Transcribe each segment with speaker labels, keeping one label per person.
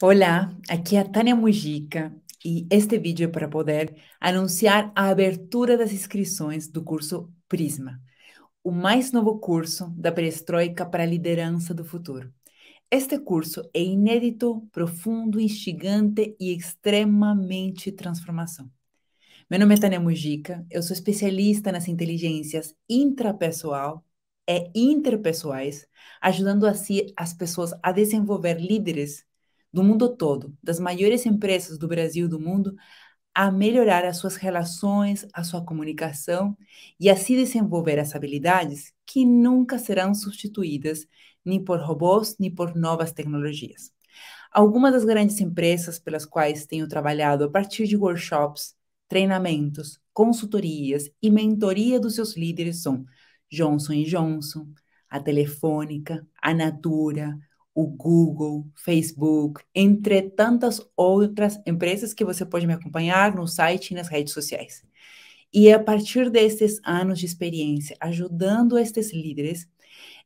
Speaker 1: Olá, aqui é a Tânia Mujica e este vídeo é para poder anunciar a abertura das inscrições do curso Prisma, o mais novo curso da perestroika para a liderança do futuro. Este curso é inédito, profundo, instigante e extremamente transformação. Meu nome é Tânia Mujica, eu sou especialista nas inteligências intrapessoal e é interpessoais, ajudando assim as pessoas a desenvolver líderes do mundo todo, das maiores empresas do Brasil e do mundo, a melhorar as suas relações, a sua comunicação e assim desenvolver as habilidades que nunca serão substituídas nem por robôs, nem por novas tecnologias. Algumas das grandes empresas pelas quais tenho trabalhado a partir de workshops treinamentos, consultorias e mentoria dos seus líderes são Johnson Johnson, a Telefônica, a Natura, o Google, Facebook, entre tantas outras empresas que você pode me acompanhar no site e nas redes sociais. E a partir desses anos de experiência, ajudando estes líderes,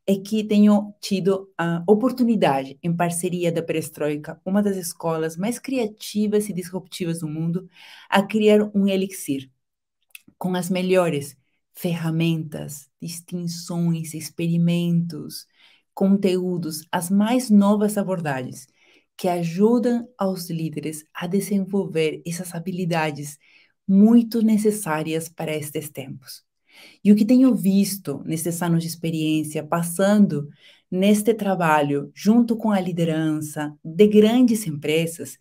Speaker 1: é que tenho tido a oportunidade, em parceria da Perestroika, uma das escolas mais criativas e disruptivas do mundo, a criar um elixir com as melhores ferramentas, distinções, experimentos, conteúdos, as mais novas abordagens que ajudam aos líderes a desenvolver essas habilidades muito necessárias para estes tempos. E o que tenho visto nesses anos de experiência, passando neste trabalho junto com a liderança de grandes empresas,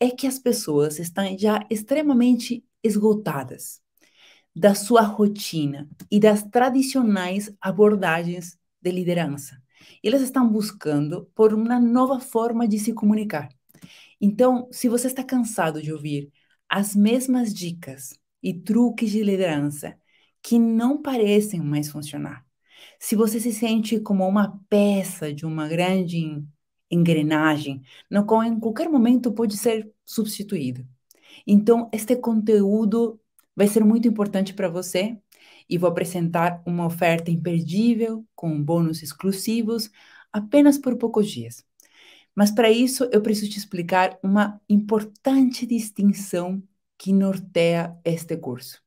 Speaker 1: é que as pessoas estão já extremamente esgotadas da sua rotina e das tradicionais abordagens de liderança. Elas estão buscando por uma nova forma de se comunicar. Então, se você está cansado de ouvir as mesmas dicas e truques de liderança que não parecem mais funcionar. Se você se sente como uma peça de uma grande engrenagem, no qual em qualquer momento pode ser substituído. Então, este conteúdo vai ser muito importante para você e vou apresentar uma oferta imperdível com bônus exclusivos apenas por poucos dias. Mas para isso eu preciso te explicar uma importante distinção que norteia este curso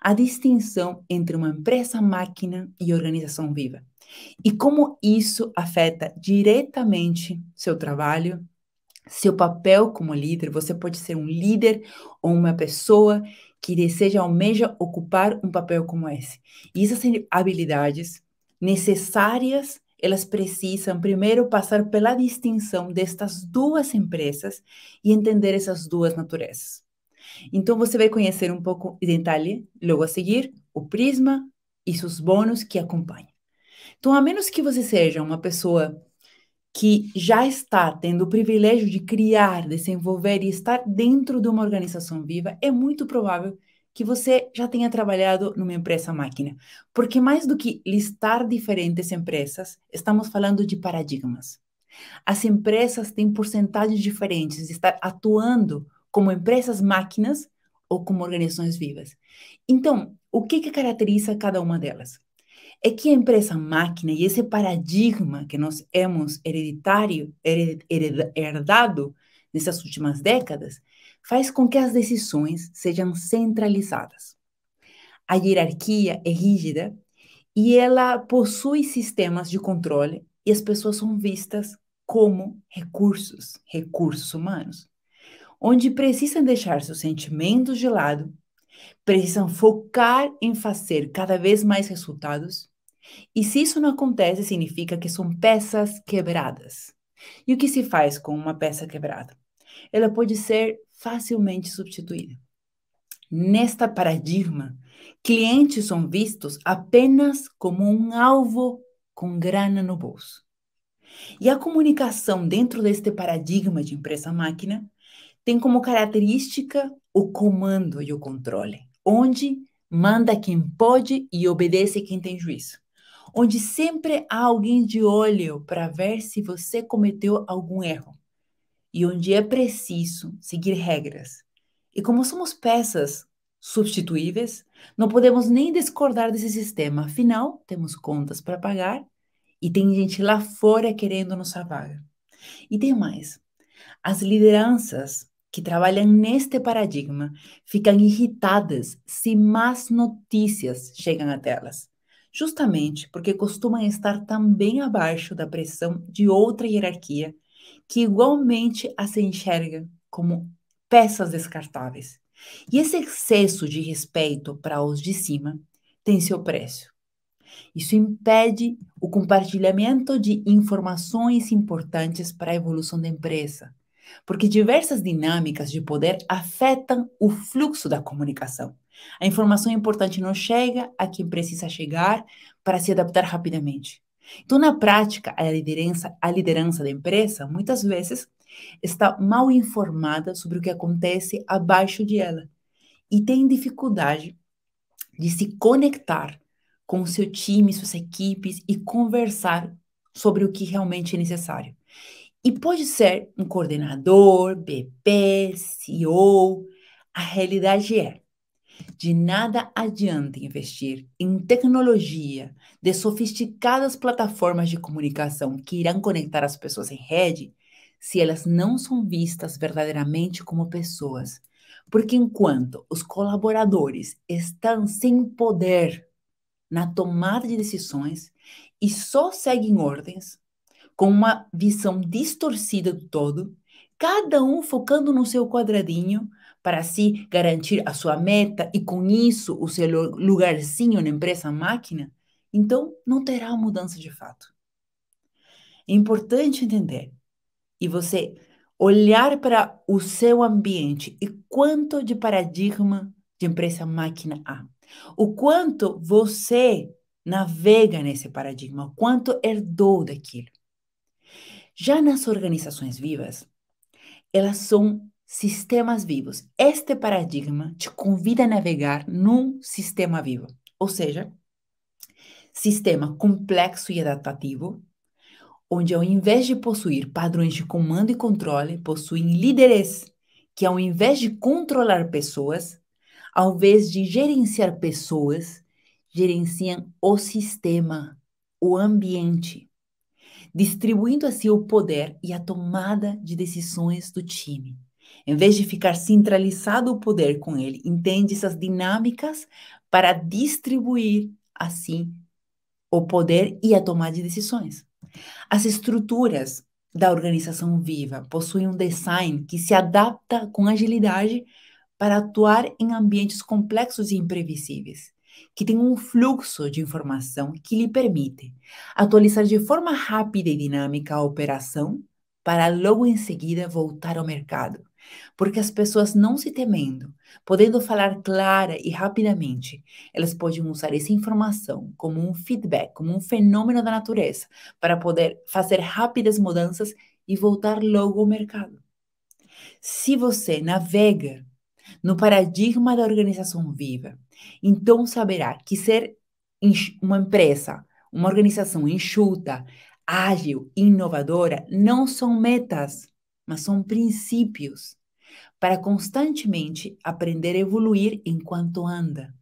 Speaker 1: a distinção entre uma empresa máquina e organização viva e como isso afeta diretamente seu trabalho, seu papel como líder. Você pode ser um líder ou uma pessoa que deseja, almeja ocupar um papel como esse. E essas habilidades necessárias, elas precisam primeiro passar pela distinção destas duas empresas e entender essas duas naturezas. Então você vai conhecer um pouco em detalhe, logo a seguir, o prisma e seus bônus que acompanham. Então, a menos que você seja uma pessoa que já está tendo o privilégio de criar, desenvolver e estar dentro de uma organização viva, é muito provável que você já tenha trabalhado numa empresa máquina. Porque mais do que listar diferentes empresas, estamos falando de paradigmas. As empresas têm porcentagens diferentes de estar atuando como empresas máquinas ou como organizações vivas. Então, o que, que caracteriza cada uma delas? É que a empresa máquina e esse paradigma que nós hemos hereditário, hered, herdado nessas últimas décadas, faz com que as decisões sejam centralizadas. A hierarquia é rígida e ela possui sistemas de controle e as pessoas são vistas como recursos, recursos humanos onde precisam deixar seus sentimentos de lado, precisam focar em fazer cada vez mais resultados. E se isso não acontece, significa que são peças quebradas. E o que se faz com uma peça quebrada? Ela pode ser facilmente substituída. Nesta paradigma, clientes são vistos apenas como um alvo com grana no bolso. E a comunicação dentro deste paradigma de empresa-máquina tem como característica o comando e o controle, onde manda quem pode e obedece quem tem juízo, onde sempre há alguém de olho para ver se você cometeu algum erro e onde é preciso seguir regras. E como somos peças substituíveis, não podemos nem discordar desse sistema, afinal, temos contas para pagar e tem gente lá fora querendo nossa vaga. E tem mais: as lideranças que trabalham neste paradigma ficam irritadas se más notícias chegam até elas, justamente porque costumam estar também abaixo da pressão de outra hierarquia que igualmente as enxerga como peças descartáveis. E esse excesso de respeito para os de cima tem seu preço. Isso impede o compartilhamento de informações importantes para a evolução da empresa, porque diversas dinâmicas de poder afetam o fluxo da comunicação. A informação importante não chega a quem precisa chegar para se adaptar rapidamente. Então, na prática, a liderança, a liderança da empresa muitas vezes está mal informada sobre o que acontece abaixo de ela e tem dificuldade de se conectar com o seu time, suas equipes e conversar sobre o que realmente é necessário. E pode ser um coordenador, BP, CEO. A realidade é: de nada adianta investir em tecnologia de sofisticadas plataformas de comunicação que irão conectar as pessoas em rede se elas não são vistas verdadeiramente como pessoas. Porque enquanto os colaboradores estão sem poder na tomada de decisões e só seguem ordens, com uma visão distorcida do todo, cada um focando no seu quadradinho para se garantir a sua meta e com isso o seu lugarzinho na empresa máquina, então não terá mudança de fato. É importante entender e você olhar para o seu ambiente e quanto de paradigma de empresa máquina há. O quanto você navega nesse paradigma, o quanto herdou daquilo. Já nas organizações vivas, elas são sistemas vivos. Este paradigma te convida a navegar num sistema vivo, ou seja, sistema complexo e adaptativo, onde ao invés de possuir padrões de comando e controle, possuem líderes que ao invés de controlar pessoas, ao invés de gerenciar pessoas, gerenciam o sistema, o ambiente distribuindo assim o poder e a tomada de decisões do time. Em vez de ficar centralizado o poder com ele, entende essas dinâmicas para distribuir assim o poder e a tomada de decisões. As estruturas da organização viva possuem um design que se adapta com agilidade para atuar em ambientes complexos e imprevisíveis que tem um fluxo de informação que lhe permite atualizar de forma rápida e dinâmica a operação para logo em seguida voltar ao mercado, porque as pessoas não se temendo, podendo falar clara e rapidamente, elas podem usar essa informação como um feedback, como um fenômeno da natureza, para poder fazer rápidas mudanças e voltar logo ao mercado. Se você navega no paradigma da organização viva. Então saberá que ser uma empresa, uma organização enxuta, ágil, inovadora, não são metas, mas são princípios para constantemente aprender a evoluir enquanto anda,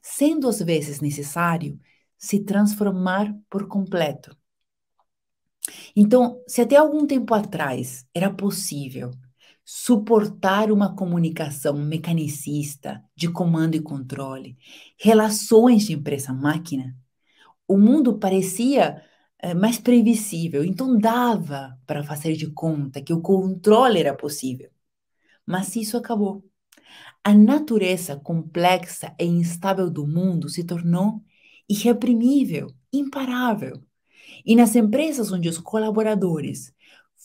Speaker 1: sendo às vezes necessário se transformar por completo. Então, se até algum tempo atrás era possível suportar uma comunicação mecanicista de comando e controle, relações de empresa-máquina, o mundo parecia eh, mais previsível, então dava para fazer de conta que o controle era possível. Mas isso acabou. A natureza complexa e instável do mundo se tornou irreprimível, imparável. E nas empresas onde os colaboradores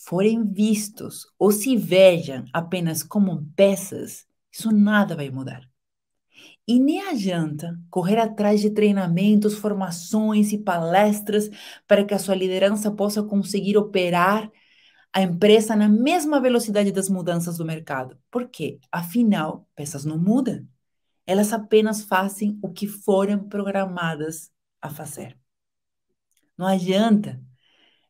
Speaker 1: forem vistos ou se vejam apenas como peças, isso nada vai mudar. E nem adianta correr atrás de treinamentos, formações e palestras para que a sua liderança possa conseguir operar a empresa na mesma velocidade das mudanças do mercado. Porque, afinal, peças não mudam. Elas apenas fazem o que foram programadas a fazer. Não adianta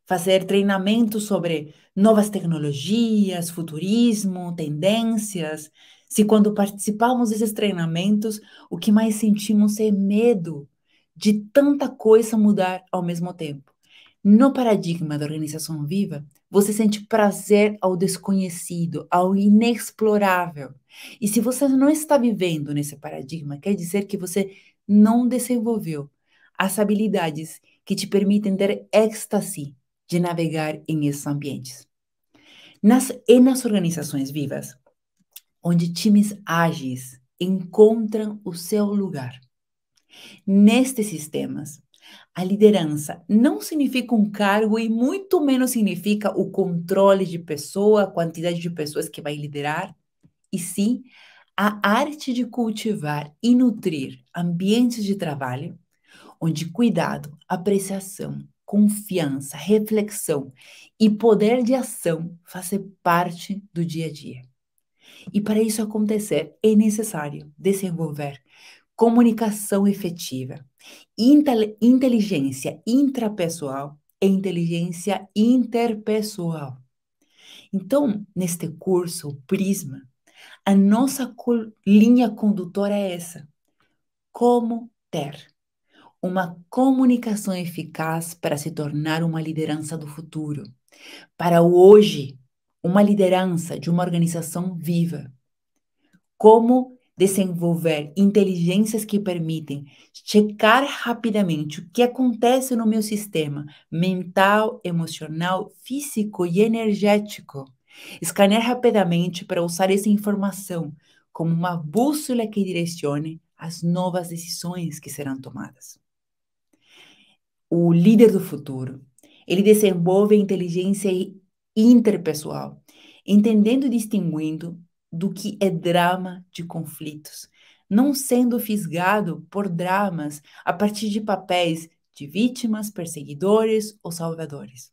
Speaker 1: fazer treinamentos sobre novas tecnologias, futurismo, tendências, se quando participamos desses treinamentos, o que mais sentimos é medo de tanta coisa mudar ao mesmo tempo. No paradigma da organização viva, você sente prazer ao desconhecido, ao inexplorável. E se você não está vivendo nesse paradigma, quer dizer que você não desenvolveu as habilidades que te permitem ter êxtase de navegar em esses ambientes. Nas, e nas organizações vivas, onde times ágeis encontram o seu lugar. Nestes sistemas, a liderança não significa um cargo e muito menos significa o controle de pessoa, a quantidade de pessoas que vai liderar, e sim a arte de cultivar e nutrir ambientes de trabalho onde cuidado, apreciação confiança, reflexão e poder de ação fazer parte do dia a dia. E para isso acontecer, é necessário desenvolver comunicação efetiva, inteligência intrapessoal e inteligência interpessoal. Então, neste curso, o Prisma, a nossa linha condutora é essa: como ter uma comunicação eficaz para se tornar uma liderança do futuro. Para o hoje, uma liderança de uma organização viva. Como desenvolver inteligências que permitem checar rapidamente o que acontece no meu sistema mental, emocional, físico e energético. Escanear rapidamente para usar essa informação como uma bússola que direcione as novas decisões que serão tomadas o líder do futuro. Ele desenvolve inteligência interpessoal, entendendo e distinguindo do que é drama de conflitos, não sendo fisgado por dramas a partir de papéis de vítimas, perseguidores ou salvadores.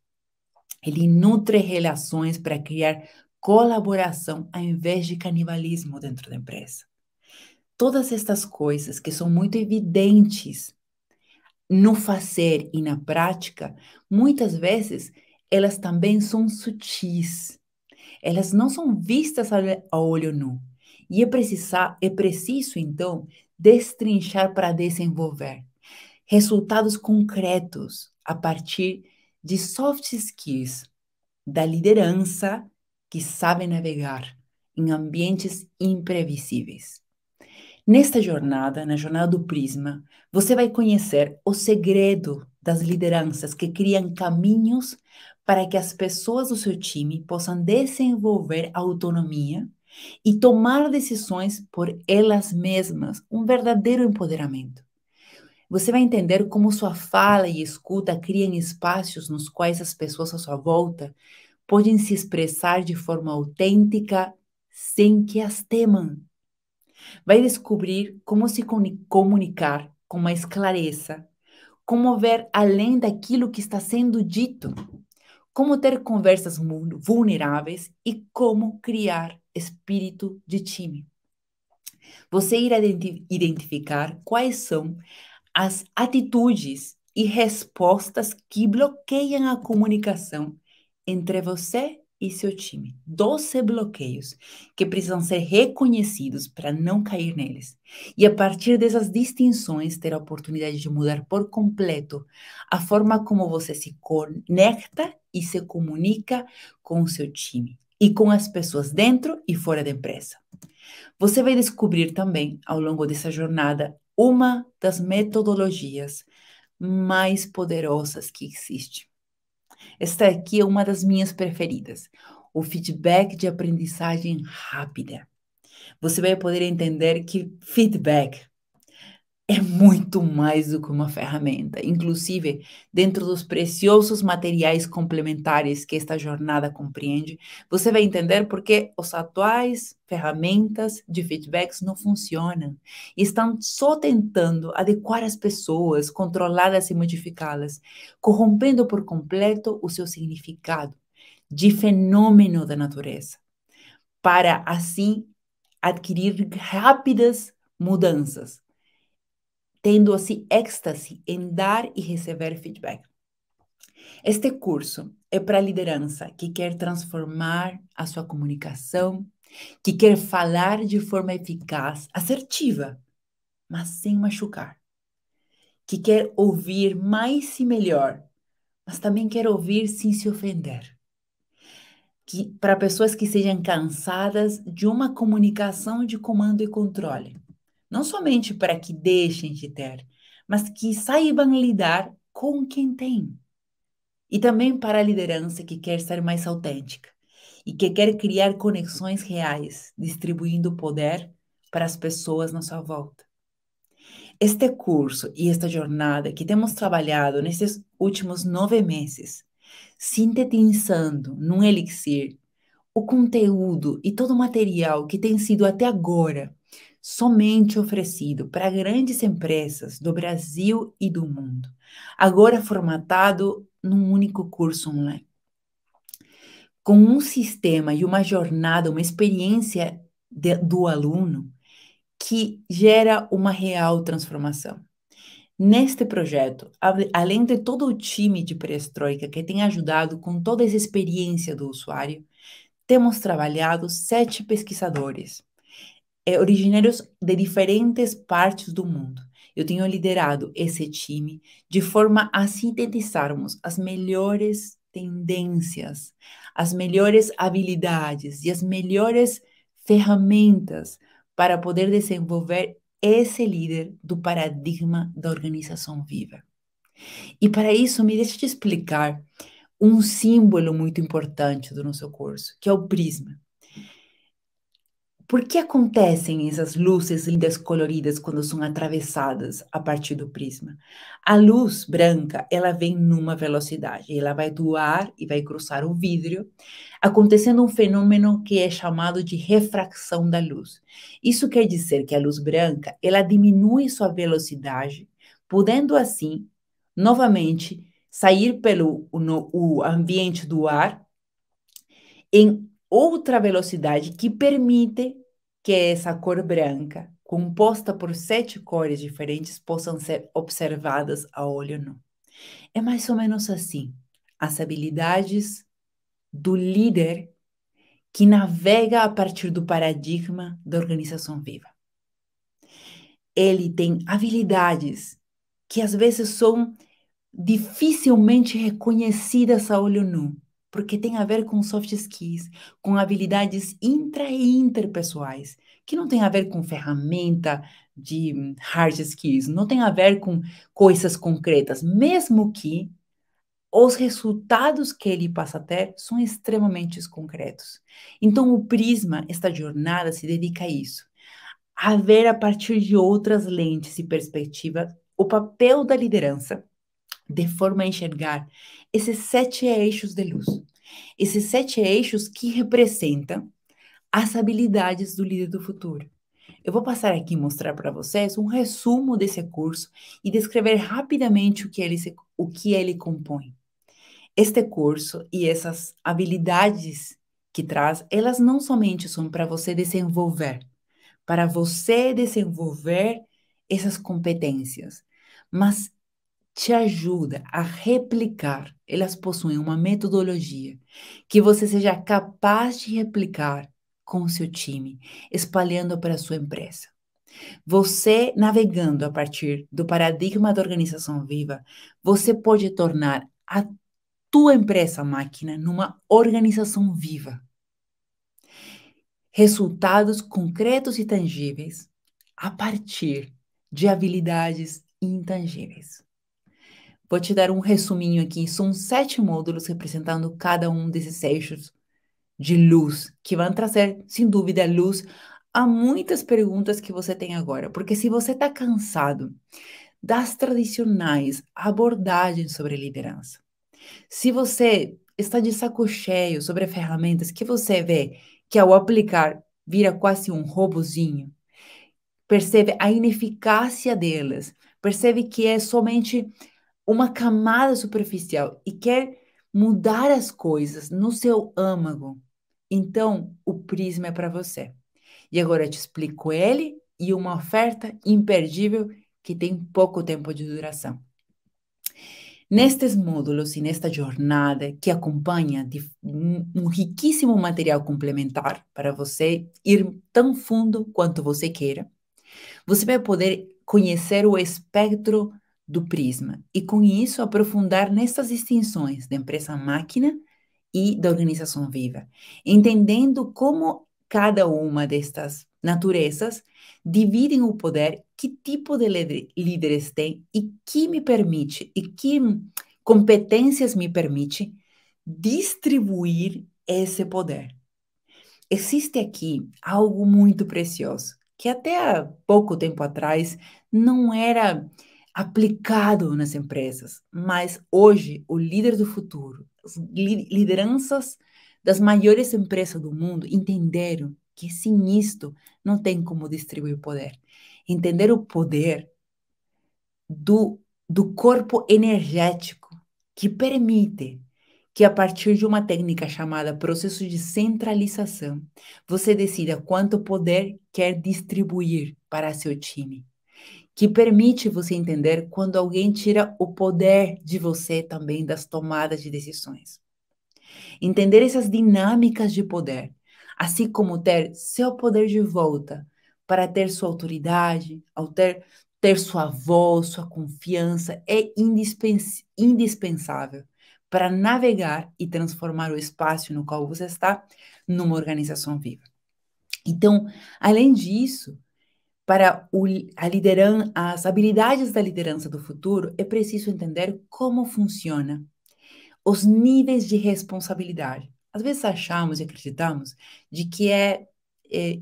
Speaker 1: Ele nutre relações para criar colaboração ao invés de canibalismo dentro da empresa. Todas estas coisas que são muito evidentes no fazer e na prática, muitas vezes elas também são sutis. Elas não são vistas a olho nu. E é, precisar, é preciso, então, destrinchar para desenvolver resultados concretos a partir de soft skills da liderança que sabe navegar em ambientes imprevisíveis. Nesta jornada, na jornada do Prisma, você vai conhecer o segredo das lideranças que criam caminhos para que as pessoas do seu time possam desenvolver autonomia e tomar decisões por elas mesmas, um verdadeiro empoderamento. Você vai entender como sua fala e escuta criam espaços nos quais as pessoas à sua volta podem se expressar de forma autêntica sem que as temam. Vai descobrir como se comunicar com mais clareza, como ver além daquilo que está sendo dito, como ter conversas vulneráveis e como criar espírito de time. Você irá identificar quais são as atitudes e respostas que bloqueiam a comunicação entre você e seu time. 12 bloqueios que precisam ser reconhecidos para não cair neles. E a partir dessas distinções, ter a oportunidade de mudar por completo a forma como você se conecta e se comunica com o seu time e com as pessoas dentro e fora da empresa. Você vai descobrir também, ao longo dessa jornada, uma das metodologias mais poderosas que existem esta aqui é uma das minhas preferidas. O feedback de aprendizagem rápida. Você vai poder entender que feedback é muito mais do que uma ferramenta. Inclusive, dentro dos preciosos materiais complementares que esta jornada compreende, você vai entender por que os atuais ferramentas de feedbacks não funcionam estão só tentando adequar as pessoas, controlá-las e modificá-las, corrompendo por completo o seu significado de fenômeno da natureza, para assim adquirir rápidas mudanças tendo-se assim, êxtase em dar e receber feedback. Este curso é para a liderança que quer transformar a sua comunicação, que quer falar de forma eficaz, assertiva, mas sem machucar, que quer ouvir mais e melhor, mas também quer ouvir sem se ofender. Que, para pessoas que sejam cansadas de uma comunicação de comando e controle, não somente para que deixem de ter, mas que saibam lidar com quem tem. E também para a liderança que quer ser mais autêntica e que quer criar conexões reais, distribuindo poder para as pessoas na sua volta. Este curso e esta jornada que temos trabalhado nesses últimos nove meses, sintetizando num elixir o conteúdo e todo o material que tem sido até agora somente oferecido para grandes empresas do Brasil e do mundo, agora formatado num único curso online. Com um sistema e uma jornada, uma experiência de, do aluno que gera uma real transformação. Neste projeto, além de todo o time de Perestroika que tem ajudado com toda essa experiência do usuário, temos trabalhado sete pesquisadores é, originários de diferentes partes do mundo. Eu tenho liderado esse time de forma a sintetizarmos as melhores tendências, as melhores habilidades e as melhores ferramentas para poder desenvolver esse líder do paradigma da organização viva. E para isso, me deixa te explicar um símbolo muito importante do nosso curso, que é o prisma. Por que acontecem essas luzes lindas coloridas quando são atravessadas a partir do prisma? A luz branca, ela vem numa velocidade, ela vai do ar e vai cruzar o vidro, acontecendo um fenômeno que é chamado de refração da luz. Isso quer dizer que a luz branca, ela diminui sua velocidade, podendo assim, novamente, sair pelo no, o ambiente do ar em outra velocidade que permite que essa cor branca, composta por sete cores diferentes, possam ser observadas a olho nu. É mais ou menos assim. As habilidades do líder que navega a partir do paradigma da organização viva. Ele tem habilidades que às vezes são dificilmente reconhecidas a olho nu, porque tem a ver com soft skills, com habilidades intra e interpessoais, que não tem a ver com ferramenta de hum, hard skills, não tem a ver com coisas concretas, mesmo que os resultados que ele passa a ter são extremamente concretos. Então, o Prisma, esta jornada, se dedica a isso, a ver a partir de outras lentes e perspectivas o papel da liderança de forma a enxergar esses sete eixos de luz. Esses sete eixos que representam as habilidades do líder do futuro. Eu vou passar aqui mostrar para vocês um resumo desse curso e descrever rapidamente o que ele, se, o que ele compõe. Este curso e essas habilidades que traz, elas não somente são para você desenvolver, para você desenvolver essas competências, mas te ajuda a replicar. Elas possuem uma metodologia que você seja capaz de replicar com o seu time, espalhando para a sua empresa. Você navegando a partir do paradigma da organização viva, você pode tornar a tua empresa máquina numa organização viva. Resultados concretos e tangíveis a partir de habilidades intangíveis. Vou te dar um resuminho aqui. São sete módulos representando cada um desses eixos de luz, que vão trazer, sem dúvida, luz a muitas perguntas que você tem agora. Porque se você está cansado das tradicionais abordagens sobre liderança, se você está de saco cheio sobre ferramentas que você vê que ao aplicar vira quase um robozinho, percebe a ineficácia delas, percebe que é somente uma camada superficial e quer mudar as coisas no seu âmago, então o prisma é para você. E agora eu te explico ele e uma oferta imperdível que tem pouco tempo de duração. Nestes módulos e nesta jornada que acompanha de um riquíssimo material complementar para você ir tão fundo quanto você queira, você vai poder conhecer o espectro do Prisma e, com isso, aprofundar nessas distinções da empresa-máquina e da organização viva, entendendo como cada uma destas naturezas dividem o poder, que tipo de líderes tem e que me permite e que competências me permite distribuir esse poder. Existe aqui algo muito precioso, que até há pouco tempo atrás não era aplicado nas empresas. Mas hoje, o líder do futuro, as lideranças das maiores empresas do mundo entenderam que sem isto não tem como distribuir poder. Entender o poder do, do corpo energético que permite que a partir de uma técnica chamada processo de centralização, você decida quanto poder quer distribuir para seu time que permite você entender quando alguém tira o poder de você também das tomadas de decisões. Entender essas dinâmicas de poder, assim como ter seu poder de volta para ter sua autoridade, ao ter, ter sua voz, sua confiança, é indispens, indispensável para navegar e transformar o espaço no qual você está numa organização viva. Então, além disso, para o, a lideran as habilidades da liderança do futuro, é preciso entender como funciona, os níveis de responsabilidade. Às vezes achamos e acreditamos de que é, é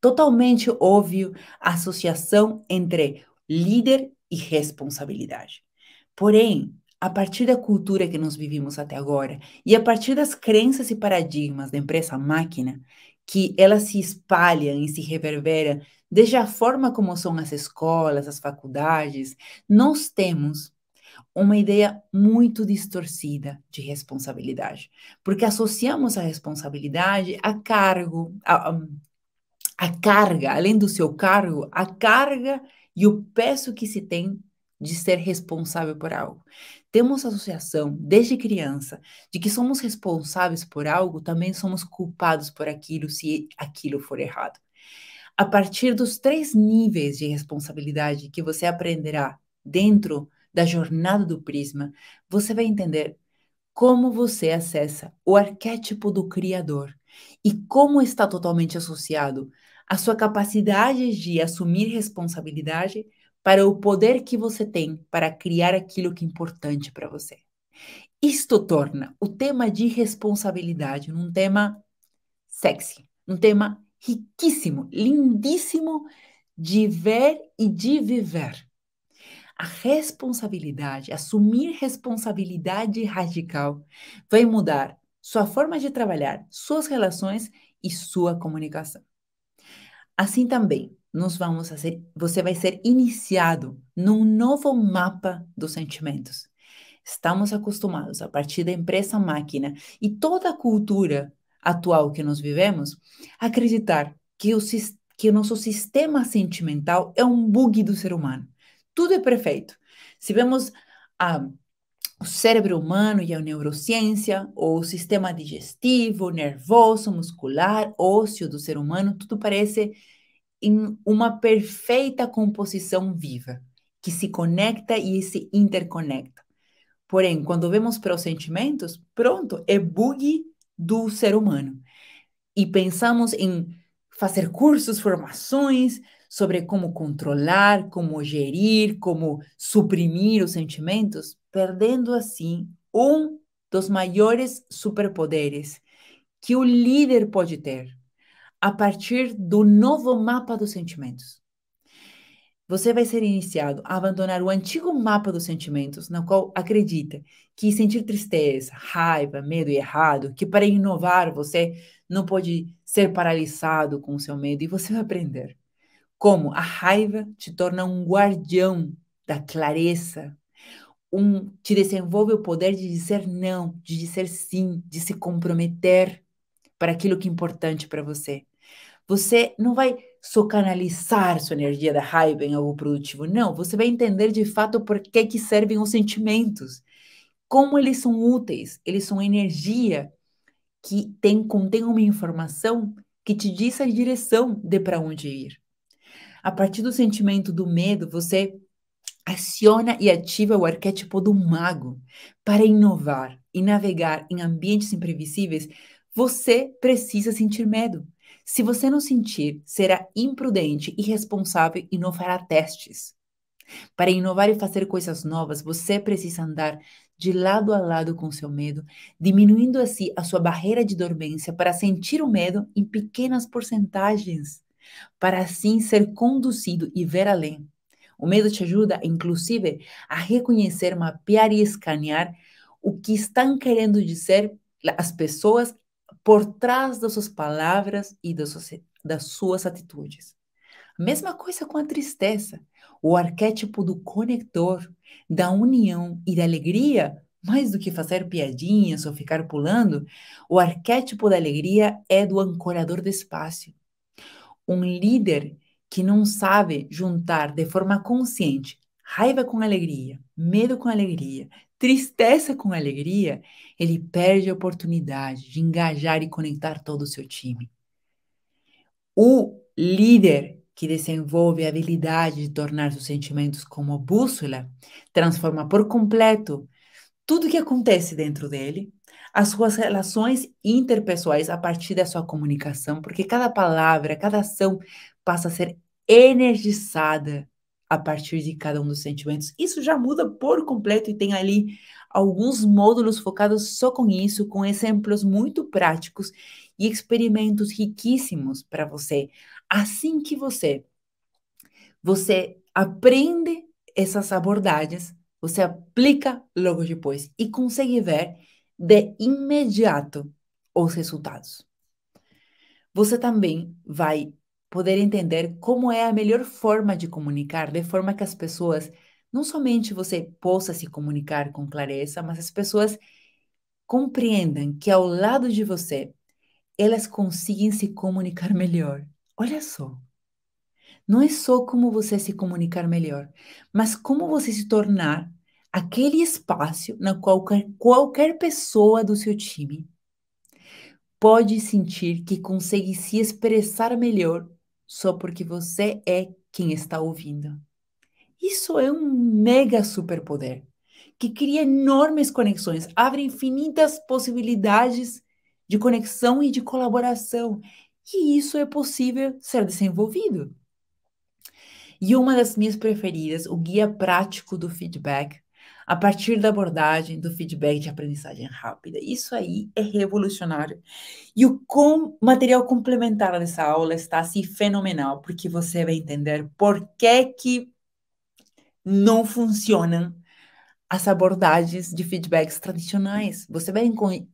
Speaker 1: totalmente óbvio a associação entre líder e responsabilidade. Porém, a partir da cultura que nós vivimos até agora e a partir das crenças e paradigmas da empresa máquina, que ela se espalha e se reverbera desde a forma como são as escolas, as faculdades, nós temos uma ideia muito distorcida de responsabilidade, porque associamos a responsabilidade a cargo, a, a carga, além do seu cargo, a carga e o peso que se tem de ser responsável por algo. Temos associação desde criança de que somos responsáveis por algo, também somos culpados por aquilo se aquilo for errado a partir dos três níveis de responsabilidade que você aprenderá dentro da jornada do Prisma, você vai entender como você acessa o arquétipo do Criador e como está totalmente associado à sua capacidade de assumir responsabilidade para o poder que você tem para criar aquilo que é importante para você. Isto torna o tema de responsabilidade um tema sexy, um tema riquíssimo, lindíssimo de ver e de viver. A responsabilidade, assumir responsabilidade radical, vai mudar sua forma de trabalhar, suas relações e sua comunicação. Assim também, nós vamos ser, você vai ser iniciado num novo mapa dos sentimentos. Estamos acostumados a partir da empresa máquina e toda a cultura atual que nós vivemos, acreditar que o, que o nosso sistema sentimental é um bug do ser humano. Tudo é perfeito. Se vemos a o cérebro humano e a neurociência, ou o sistema digestivo, nervoso, muscular, ósseo do ser humano, tudo parece em uma perfeita composição viva, que se conecta e se interconecta. Porém, quando vemos para os sentimentos, pronto, é bug do ser humano. E pensamos em fazer cursos, formações sobre como controlar, como gerir, como suprimir os sentimentos, perdendo assim um dos maiores superpoderes que o líder pode ter a partir do novo mapa dos sentimentos. Você vai ser iniciado a abandonar o antigo mapa dos sentimentos, no qual acredita que sentir tristeza, raiva, medo e errado, que para inovar você não pode ser paralisado com o seu medo, e você vai aprender como a raiva te torna um guardião da clareza, um, te desenvolve o poder de dizer não, de dizer sim, de se comprometer para aquilo que é importante para você. Você não vai canalizar sua energia da raiva em algo produtivo. Não, você vai entender de fato por que, que servem os sentimentos, como eles são úteis, eles são energia que tem, contém uma informação que te diz a direção de para onde ir. A partir do sentimento do medo, você aciona e ativa o arquétipo do mago para inovar e navegar em ambientes imprevisíveis. Você precisa sentir medo. Se você não sentir, será imprudente, irresponsável e não fará testes. Para inovar e fazer coisas novas, você precisa andar de lado a lado com seu medo, diminuindo assim a sua barreira de dormência para sentir o medo em pequenas porcentagens, para assim ser conduzido e ver além. O medo te ajuda, inclusive, a reconhecer, mapear e escanear o que estão querendo dizer as pessoas, por trás das suas palavras e das suas, das suas atitudes. A mesma coisa com a tristeza, o arquétipo do conector, da união e da alegria, mais do que fazer piadinhas ou ficar pulando, o arquétipo da alegria é do ancorador do espaço. Um líder que não sabe juntar de forma consciente raiva com alegria, medo com alegria, tristeza com alegria, ele perde a oportunidade de engajar e conectar todo o seu time. O líder que desenvolve a habilidade de tornar seus sentimentos como bússola transforma por completo tudo o que acontece dentro dele, as suas relações interpessoais a partir da sua comunicação, porque cada palavra, cada ação passa a ser energizada a partir de cada um dos sentimentos. Isso já muda por completo e tem ali alguns módulos focados só com isso, com exemplos muito práticos e experimentos riquíssimos para você. Assim que você você aprende essas abordagens, você aplica logo depois e consegue ver de imediato os resultados. Você também vai poder entender como é a melhor forma de comunicar, de forma que as pessoas, não somente você possa se comunicar com clareza, mas as pessoas compreendam que ao lado de você, elas conseguem se comunicar melhor. Olha só. Não é só como você se comunicar melhor, mas como você se tornar aquele espaço na qual qualquer pessoa do seu time pode sentir que consegue se expressar melhor só porque você é quem está ouvindo. Isso é um mega superpoder que cria enormes conexões, abre infinitas possibilidades de conexão e de colaboração. E isso é possível ser desenvolvido. E uma das minhas preferidas, o guia prático do feedback, a partir da abordagem do feedback de aprendizagem rápida. Isso aí é revolucionário. E o com, material complementar dessa aula está assim fenomenal, porque você vai entender por que, que não funcionam as abordagens de feedbacks tradicionais. Você vai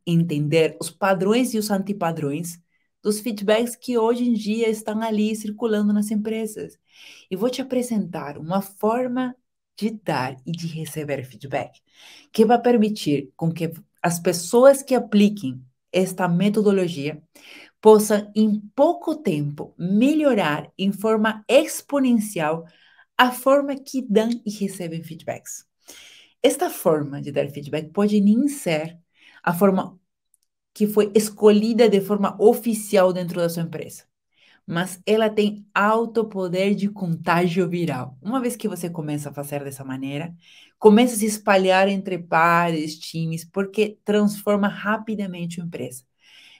Speaker 1: entender os padrões e os antipadrões dos feedbacks que hoje em dia estão ali circulando nas empresas. E vou te apresentar uma forma de dar e de receber feedback, que vai permitir com que as pessoas que apliquem esta metodologia possam, em pouco tempo, melhorar em forma exponencial a forma que dão e recebem feedbacks. Esta forma de dar feedback pode nem ser a forma que foi escolhida de forma oficial dentro da sua empresa mas ela tem alto poder de contágio viral. Uma vez que você começa a fazer dessa maneira, começa a se espalhar entre pares, times, porque transforma rapidamente a empresa.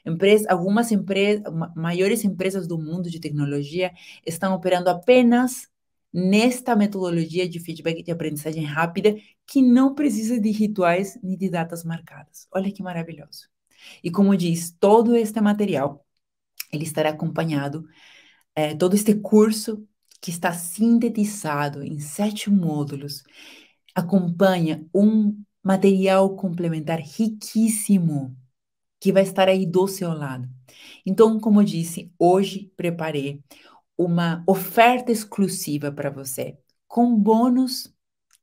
Speaker 1: Empresa, algumas empresas, maiores empresas do mundo de tecnologia estão operando apenas nesta metodologia de feedback de aprendizagem rápida que não precisa de rituais nem de datas marcadas. Olha que maravilhoso. E como diz todo este material, ele estará acompanhado é, todo este curso que está sintetizado em sete módulos acompanha um material complementar riquíssimo que vai estar aí do seu lado. Então, como eu disse, hoje preparei uma oferta exclusiva para você com bônus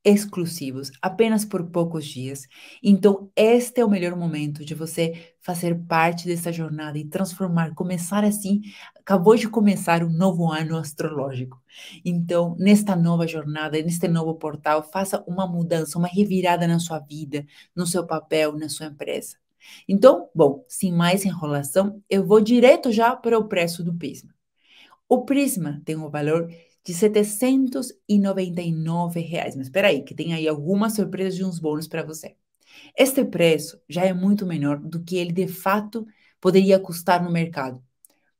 Speaker 1: exclusivos, apenas por poucos dias. Então, este é o melhor momento de você fazer parte dessa jornada e transformar, começar assim. Acabou de começar um novo ano astrológico. Então, nesta nova jornada, neste novo portal, faça uma mudança, uma revirada na sua vida, no seu papel, na sua empresa. Então, bom, sem mais enrolação, eu vou direto já para o preço do Prisma. O Prisma tem o um valor de 799 reais. Mas espera aí, que tem aí algumas surpresas de uns bônus para você. Este preço já é muito menor do que ele de fato poderia custar no mercado,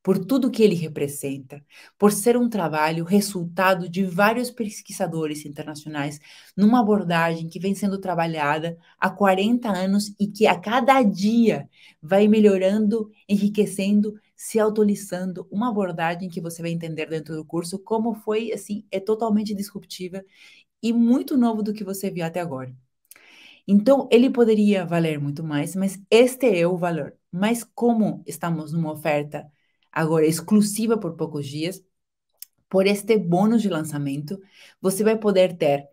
Speaker 1: por tudo que ele representa, por ser um trabalho resultado de vários pesquisadores internacionais numa abordagem que vem sendo trabalhada há 40 anos e que a cada dia vai melhorando, enriquecendo se atualizando uma abordagem que você vai entender dentro do curso, como foi, assim, é totalmente disruptiva e muito novo do que você viu até agora. Então, ele poderia valer muito mais, mas este é o valor. Mas como estamos numa oferta agora exclusiva por poucos dias, por este bônus de lançamento, você vai poder ter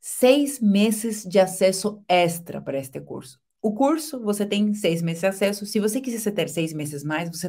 Speaker 1: seis meses de acesso extra para este curso o curso, você tem seis meses de acesso. Se você quisesse ter seis meses mais, você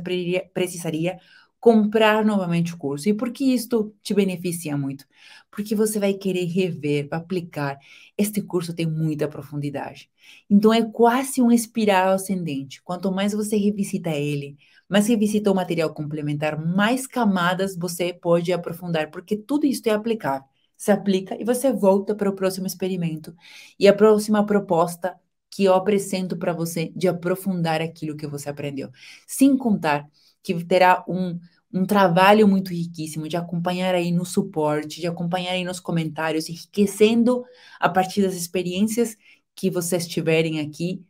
Speaker 1: precisaria comprar novamente o curso. E por que isto te beneficia muito? Porque você vai querer rever, aplicar. Este curso tem muita profundidade. Então é quase um espiral ascendente. Quanto mais você revisita ele, mais revisita o material complementar, mais camadas você pode aprofundar, porque tudo isso é aplicável. Se aplica e você volta para o próximo experimento e a próxima proposta que eu apresento para você de aprofundar aquilo que você aprendeu. Sem contar que terá um, um trabalho muito riquíssimo de acompanhar aí no suporte, de acompanhar aí nos comentários, enriquecendo a partir das experiências que vocês tiverem aqui,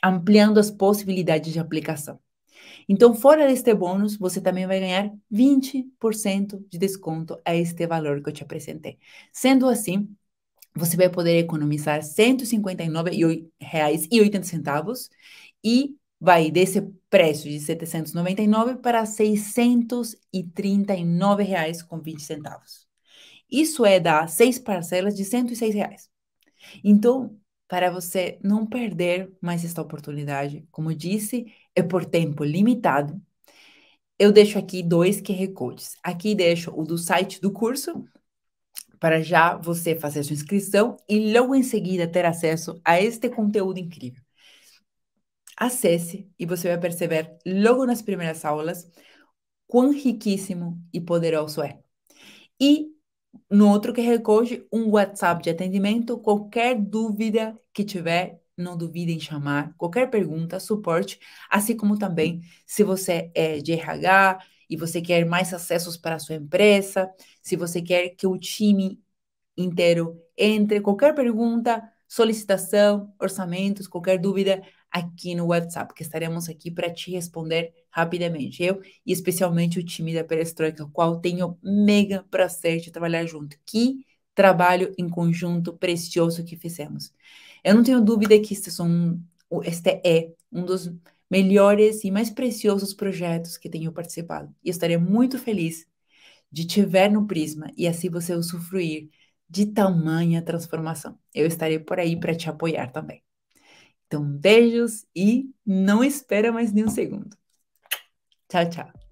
Speaker 1: ampliando as possibilidades de aplicação. Então, fora deste bônus, você também vai ganhar 20% de desconto a este valor que eu te apresentei. Sendo assim, você vai poder economizar R$ 159,80 e vai desse preço de 799 para 639 reais com 20 centavos. Isso é dar seis parcelas de 106 reais. Então, para você não perder mais esta oportunidade, como disse, é por tempo limitado. Eu deixo aqui dois QR codes. Aqui deixo o do site do curso para já você fazer sua inscrição e logo em seguida ter acesso a este conteúdo incrível. Acesse e você vai perceber logo nas primeiras aulas quão riquíssimo e poderoso é. E no outro que recolhe um WhatsApp de atendimento, qualquer dúvida que tiver, não duvide em chamar, qualquer pergunta, suporte, assim como também se você é de RH, e você quer mais acessos para a sua empresa, se você quer que o time inteiro entre, qualquer pergunta, solicitação, orçamentos, qualquer dúvida, aqui no WhatsApp, que estaremos aqui para te responder rapidamente. Eu e especialmente o time da Perestroika, o qual tenho mega prazer de trabalhar junto. Que trabalho em conjunto precioso que fizemos. Eu não tenho dúvida que este, é um, este é um dos melhores e mais preciosos projetos que tenho participado. E estarei muito feliz de te ver no Prisma e assim você usufruir de tamanha transformação. Eu estarei por aí para te apoiar também. Então, beijos e não espera mais nem um segundo. Tchau, tchau.